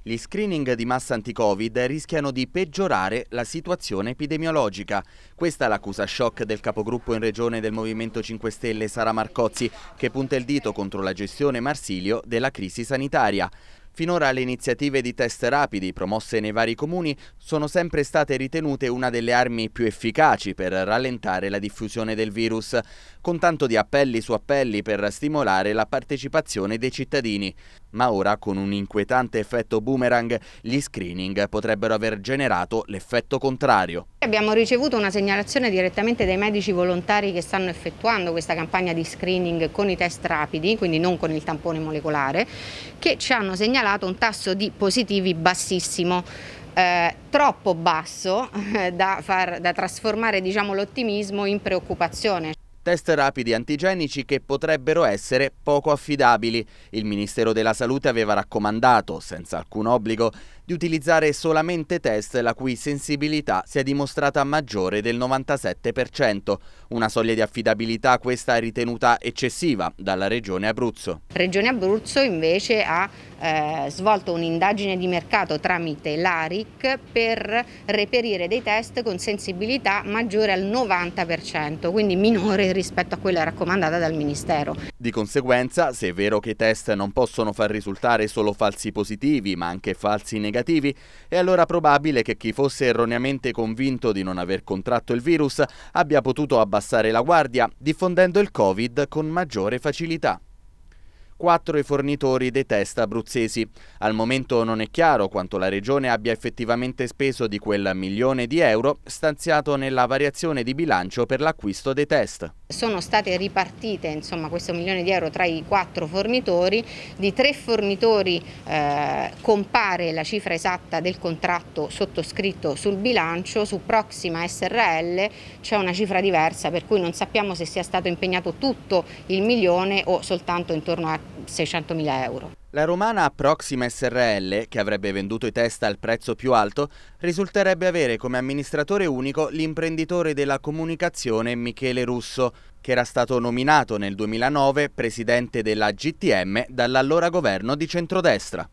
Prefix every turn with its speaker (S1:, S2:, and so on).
S1: Gli screening di massa anti-Covid rischiano di peggiorare la situazione epidemiologica. Questa è l'accusa shock del capogruppo in regione del Movimento 5 Stelle Sara Marcozzi, che punta il dito contro la gestione Marsilio della crisi sanitaria. Finora le iniziative di test rapidi promosse nei vari comuni sono sempre state ritenute una delle armi più efficaci per rallentare la diffusione del virus, con tanto di appelli su appelli per stimolare la partecipazione dei cittadini. Ma ora, con un inquietante effetto boomerang, gli screening potrebbero aver generato l'effetto contrario.
S2: Abbiamo ricevuto una segnalazione direttamente dai medici volontari che stanno effettuando questa campagna di screening con i test rapidi, quindi non con il tampone molecolare, che ci hanno segnalato segnalato un tasso di positivi bassissimo. Eh, troppo basso eh, da, far, da, trasformare diciamo, l'ottimismo in preoccupazione
S1: test rapidi antigenici che potrebbero essere poco affidabili. Il Ministero della Salute aveva raccomandato, senza alcun obbligo, di utilizzare solamente test la cui sensibilità si è dimostrata maggiore del 97%, una soglia di affidabilità questa ritenuta eccessiva dalla Regione Abruzzo.
S2: Regione Abruzzo invece ha eh, svolto un'indagine di mercato tramite l'ARIC per reperire dei test con sensibilità maggiore al 90%, quindi minore rispetto a quella raccomandata dal Ministero.
S1: Di conseguenza, se è vero che i test non possono far risultare solo falsi positivi, ma anche falsi negativi, è allora probabile che chi fosse erroneamente convinto di non aver contratto il virus abbia potuto abbassare la guardia, diffondendo il Covid con maggiore facilità quattro i fornitori dei test abruzzesi. Al momento non è chiaro quanto la Regione abbia effettivamente speso di quel milione di euro stanziato nella variazione di bilancio per l'acquisto dei test.
S2: Sono state ripartite insomma, questo milione di euro tra i quattro fornitori, di tre fornitori eh, compare la cifra esatta del contratto sottoscritto sul bilancio, su Proxima SRL c'è una cifra diversa per cui non sappiamo se sia stato impegnato tutto il milione o soltanto intorno a 600.000 euro.
S1: La romana Proxima SRL, che avrebbe venduto i test al prezzo più alto, risulterebbe avere come amministratore unico l'imprenditore della comunicazione Michele Russo, che era stato nominato nel 2009 presidente della GTM dall'allora governo di centrodestra.